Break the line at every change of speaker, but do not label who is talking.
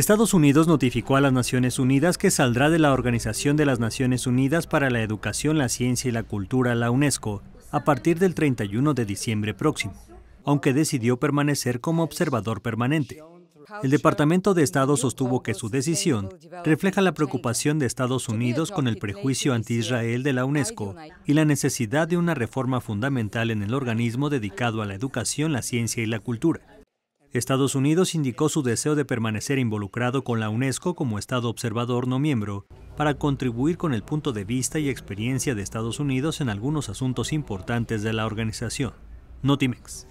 Estados Unidos notificó a las Naciones Unidas que saldrá de la Organización de las Naciones Unidas para la Educación, la Ciencia y la Cultura, la UNESCO, a partir del 31 de diciembre próximo, aunque decidió permanecer como observador permanente. El Departamento de Estado sostuvo que su decisión refleja la preocupación de Estados Unidos con el prejuicio anti-Israel de la UNESCO y la necesidad de una reforma fundamental en el organismo dedicado a la educación, la ciencia y la cultura. Estados Unidos indicó su deseo de permanecer involucrado con la UNESCO como Estado observador no miembro para contribuir con el punto de vista y experiencia de Estados Unidos en algunos asuntos importantes de la organización. Notimex.